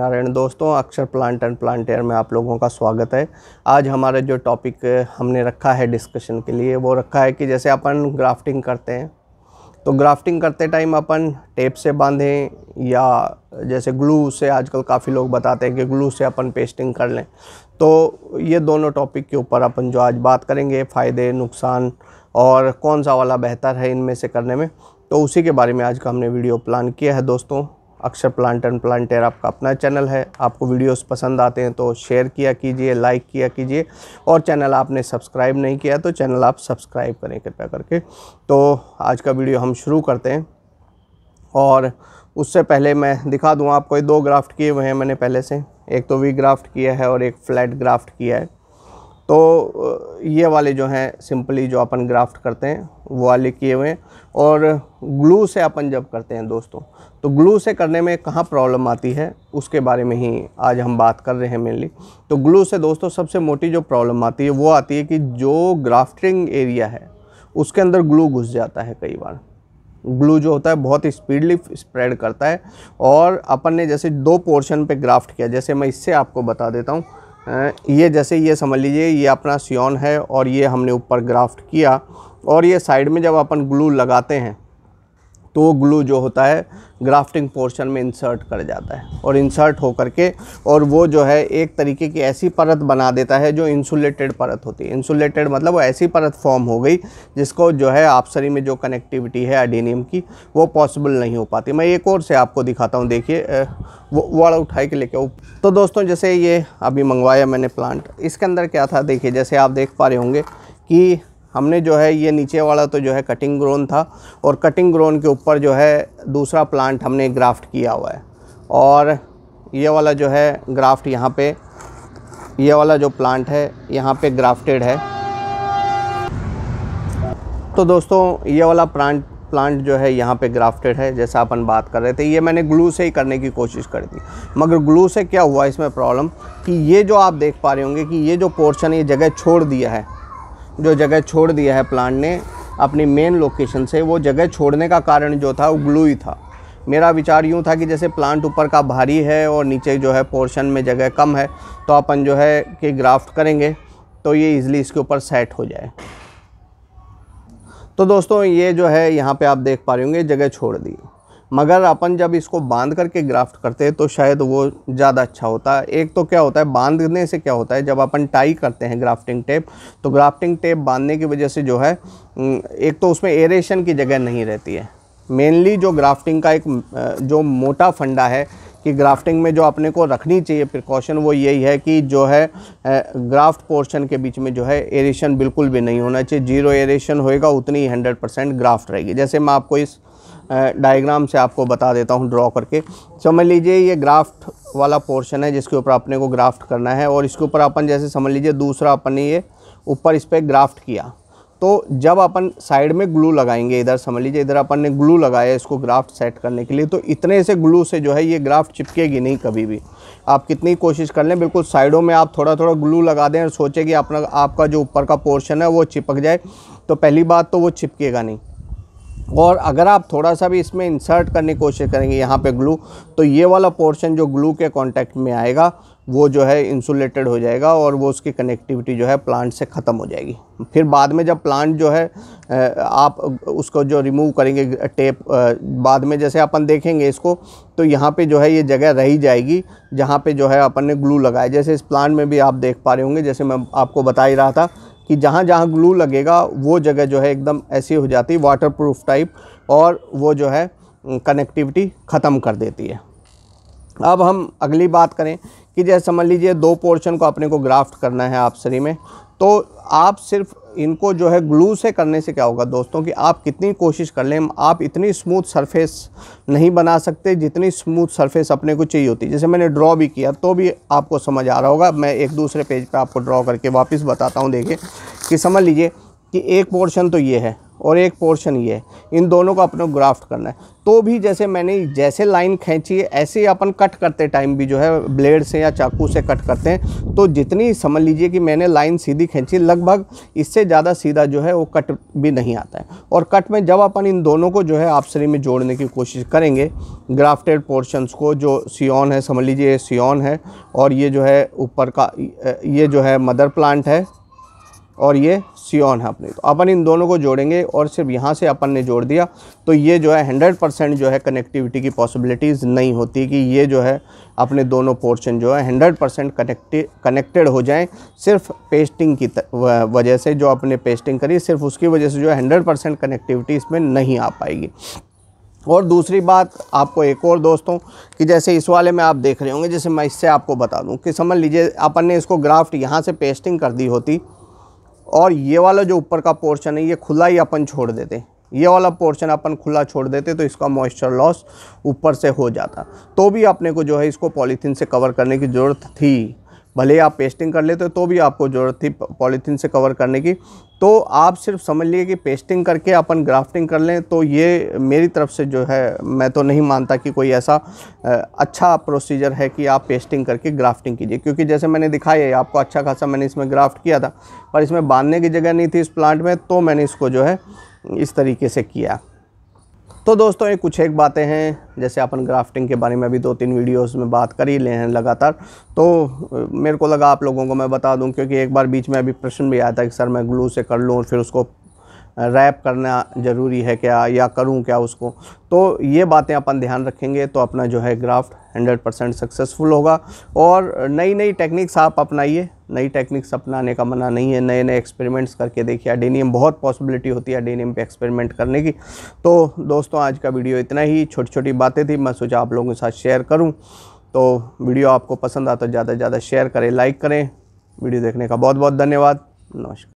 नारायण दोस्तों अक्षर plant and प्लांटेयर में आप लोगों का स्वागत है आज हमारे जो टॉपिक हमने रखा है डिस्कशन के लिए वो रखा है कि जैसे अपन ग्राफ्टिंग करते हैं तो ग्राफ्टिंग करते टाइम अपन टेप से बांधें या जैसे ग्लू से आजकल काफ़ी लोग बताते हैं कि ग्लू से अपन पेस्टिंग कर लें तो ये दोनों टॉपिक के ऊपर अपन जो आज बात करेंगे फ़ायदे नुकसान और कौन सा वाला बेहतर है इनमें से करने में तो उसी के बारे में आज का हमने वीडियो प्लान किया है दोस्तों अक्षर प्लांट एंड प्लांटेर आपका अपना चैनल है आपको वीडियोस पसंद आते हैं तो शेयर किया कीजिए लाइक किया कीजिए और चैनल आपने सब्सक्राइब नहीं किया तो चैनल आप सब्सक्राइब करें कृपया करके तो आज का वीडियो हम शुरू करते हैं और उससे पहले मैं दिखा दूँ आपको दो ग्राफ्ट किए हुए हैं मैंने पहले से एक तो वी ग्राफ्ट किया है और एक फ्लैट ग्राफ्ट किया है तो ये वाले जो हैं सिंपली जो अपन ग्राफ्ट करते हैं वो वाले किए हुए हैं और ग्लू से अपन जब करते हैं दोस्तों तो ग्लू से करने में कहाँ प्रॉब्लम आती है उसके बारे में ही आज हम बात कर रहे हैं मेनली तो ग्लू से दोस्तों सबसे मोटी जो प्रॉब्लम आती है वो आती है कि जो ग्राफ्टिंग एरिया है उसके अंदर ग्लू घुस जाता है कई बार ग्लू जो होता है बहुत स्पीडली स्प्रेड करता है और अपन ने जैसे दो पोर्शन पे ग्राफ्ट किया जैसे मैं इससे आपको बता देता हूँ ये जैसे ये समझ लीजिए ये अपना सियोन है और ये हमने ऊपर ग्राफ्ट किया और ये साइड में जब अपन ग्लू लगाते हैं तो वो ग्लू जो होता है ग्राफ्टिंग पोर्शन में इंसर्ट कर जाता है और इंसर्ट हो करके और वो जो है एक तरीके की ऐसी परत बना देता है जो इंसुलेटेड परत होती है इंसुलेटेड मतलब वो ऐसी परत फॉर्म हो गई जिसको जो है आपसरी में जो कनेक्टिविटी है अडीनियम की वो पॉसिबल नहीं हो पाती मैं एक और से आपको दिखाता हूँ देखिए वो वाड़ा उठाई के लेके तो दोस्तों जैसे ये अभी मंगवाया मैंने प्लांट इसके अंदर क्या था देखिए जैसे आप देख पा रहे होंगे कि हमने जो है ये नीचे वाला तो जो है कटिंग ग्रोन था और कटिंग ग्रोन के ऊपर जो है दूसरा प्लांट हमने ग्राफ्ट किया हुआ है और ये वाला जो है ग्राफ्ट यहाँ पे ये वाला जो प्लांट है यहाँ पे ग्राफ्टेड है तो दोस्तों ये वाला प्लांट प्लांट जो है यहाँ पे ग्राफ्टेड है जैसा अपन बात कर रहे थे ये मैंने ग्लू से ही करने की कोशिश कर दी मगर ग्लू से क्या हुआ इसमें प्रॉब्लम कि ये जो आप देख पा रहे होंगे कि ये जो पोर्शन ये जगह छोड़ दिया है जो जगह छोड़ दिया है प्लांट ने अपनी मेन लोकेशन से वो जगह छोड़ने का कारण जो था वो ग्लू ही था मेरा विचार यूँ था कि जैसे प्लांट ऊपर का भारी है और नीचे जो है पोर्शन में जगह कम है तो अपन जो है कि ग्राफ्ट करेंगे तो ये ईज़िली इसके ऊपर सेट हो जाए तो दोस्तों ये जो है यहाँ पे आप देख पा रहे होंगे जगह छोड़ दी मगर अपन जब इसको बांध करके ग्राफ्ट करते हैं तो शायद वो ज़्यादा अच्छा होता है एक तो क्या होता है बांधने से क्या होता है जब अपन टाई करते हैं ग्राफ्टिंग टेप तो ग्राफ्टिंग टेप बांधने की वजह से जो है एक तो उसमें एरेशन की जगह नहीं रहती है मेनली जो ग्राफ्टिंग का एक जो मोटा फंडा है कि ग्राफ्टिंग में जो अपने को रखनी चाहिए प्रिकॉशन वो यही है कि जो है ग्राफ्ट पोर्शन के बीच में जो है एरेशन बिल्कुल भी नहीं होना चाहिए जीरो एरेशन होएगा उतनी ही हंड्रेड परसेंट ग्राफ्ट रहेगी जैसे मैं आपको इस डायग्राम से आपको बता देता हूँ ड्रॉ करके समझ लीजिए ये ग्राफ्ट वाला पोर्शन है जिसके ऊपर अपने को ग्राफ्ट करना है और इसके ऊपर अपन जैसे समझ लीजिए दूसरा अपन ने ये ऊपर इस पर ग्राफ्ट किया तो जब अपन साइड में ग्लू लगाएंगे इधर समझ लीजिए इधर अपन ने ग्लू लगाया इसको ग्राफ्ट सेट करने के लिए तो इतने से ग्लू से जो है ये ग्राफ्ट चिपकेगी नहीं कभी भी आप कितनी कोशिश कर लें बिल्कुल साइडों में आप थोड़ा थोड़ा ग्लू लगा दें और सोचें कि अपना आपका जो ऊपर का पोर्शन है वो चिपक जाए तो पहली बात तो वो चिपकेगा नहीं और अगर आप थोड़ा सा भी इसमें इंसर्ट करने की कोशिश करेंगे यहाँ पे ग्लू तो ये वाला पोर्शन जो ग्लू के कांटेक्ट में आएगा वो जो है इंसुलेटेड हो जाएगा और वो उसकी कनेक्टिविटी जो है प्लांट से ख़त्म हो जाएगी फिर बाद में जब प्लांट जो है आप उसको जो रिमूव करेंगे टेप बाद में जैसे अपन देखेंगे इसको तो यहाँ पे जो है ये जगह रही जाएगी जहाँ पे जो है अपन ने ग्लू लगाया जैसे इस प्लांट में भी आप देख पा रहे होंगे जैसे मैं आपको बता ही रहा था कि जहाँ जहाँ ग्लू लगेगा वो जगह जो है एकदम ऐसी हो जाती है प्रूफ टाइप और वो जो है कनेक्टिविटी ख़त्म कर देती है अब हम अगली बात करें कि जैसे समझ लीजिए दो पोर्शन को अपने को ग्राफ्ट करना है आप सरी में तो आप सिर्फ इनको जो है ग्लू से करने से क्या होगा दोस्तों कि आप कितनी कोशिश कर लें आप इतनी स्मूथ सरफेस नहीं बना सकते जितनी स्मूथ सरफेस अपने को चाहिए होती जैसे मैंने ड्रॉ भी किया तो भी आपको समझ आ रहा होगा मैं एक दूसरे पेज पर पे आपको ड्रॉ करके वापस बताता हूँ देखें कि समझ लीजिए कि एक पोर्शन तो ये है और एक पोर्शन ये इन दोनों को अपने ग्राफ्ट करना है तो भी जैसे मैंने जैसे लाइन खींची है ऐसे ही अपन कट करते टाइम भी जो है ब्लेड से या चाकू से कट करते हैं तो जितनी समझ लीजिए कि मैंने लाइन सीधी खींची लगभग इससे ज़्यादा सीधा जो है वो कट भी नहीं आता है और कट में जब अपन इन दोनों को जो है आपसरी में जोड़ने की कोशिश करेंगे ग्राफ्टेड पोर्शंस को जो सियोन है समझ लीजिए ये सियोन है और ये जो है ऊपर का ये जो है मदर प्लांट है और ये सियोन है अपनी तो अपन इन दोनों को जोड़ेंगे और सिर्फ यहाँ से अपन ने जोड़ दिया तो ये जो है हंड्रेड परसेंट जो है कनेक्टिविटी की पॉसिबिलिटीज़ नहीं होती कि ये जो है अपने दोनों पोर्शन जो है हंड्रेड परसेंट कनेक्ट कनेक्टेड हो जाएं सिर्फ पेस्टिंग की वजह से जो अपने पेस्टिंग करी सिर्फ उसकी वजह से जो है हंड्रेड परसेंट कनेक्टिविटी इसमें नहीं आ पाएगी और दूसरी बात आपको एक और दोस्तों कि जैसे इस वाले में आप देख रहे होंगे जैसे मैं इससे आपको बता दूँ कि समझ लीजिए अपन ने इसको ग्राफ्ट यहाँ से पेस्टिंग कर दी होती और ये वाला जो ऊपर का पोर्शन है ये खुला ही अपन छोड़ देते ये वाला पोर्शन अपन खुला छोड़ देते तो इसका मॉइस्चर लॉस ऊपर से हो जाता तो भी अपने को जो है इसको पॉलीथीन से कवर करने की ज़रूरत थी भले ही आप पेस्टिंग कर लेते हो तो भी आपको ज़रूरत थी पॉलीथीन से कवर करने की तो आप सिर्फ समझ लिए कि पेस्टिंग करके अपन ग्राफ्टिंग कर लें तो ये मेरी तरफ से जो है मैं तो नहीं मानता कि कोई ऐसा अच्छा प्रोसीजर है कि आप पेस्टिंग करके ग्राफ्टिंग कीजिए क्योंकि जैसे मैंने दिखाया है आपको अच्छा खासा मैंने इसमें ग्राफ्ट किया था पर इसमें बांधने की जगह नहीं थी इस प्लांट में तो मैंने इसको जो है इस तरीके से किया तो दोस्तों ये कुछ एक बातें हैं जैसे अपन ग्राफ्टिंग के बारे में अभी दो तीन वीडियोस में बात कर ही ले हैं लगातार तो मेरे को लगा आप लोगों को मैं बता दूं क्योंकि एक बार बीच में अभी प्रश्न भी आया था कि सर मैं ग्लू से कर लूँ और फिर उसको रैप करना ज़रूरी है क्या या करूं क्या उसको तो ये बातें अपन ध्यान रखेंगे तो अपना जो है ग्राफ्ट 100 परसेंट सक्सेसफुल होगा और नई नई टेक्निक्स आप अपनाइए नई टेक्निक्स अपनाने का मना नहीं है नए नए एक्सपेरिमेंट्स करके देखिए अडेनियम बहुत पॉसिबिलिटी होती है अडेनियम पे एक्सपेरिमेंट करने की तो दोस्तों आज का वीडियो इतना ही छोटी छोटी बातें थी मैं सोचा आप लोगों के साथ शेयर करूँ तो वीडियो आपको पसंद आता तो ज़्यादा से ज़्यादा शेयर करें लाइक करें वीडियो देखने का बहुत बहुत धन्यवाद नमस्कार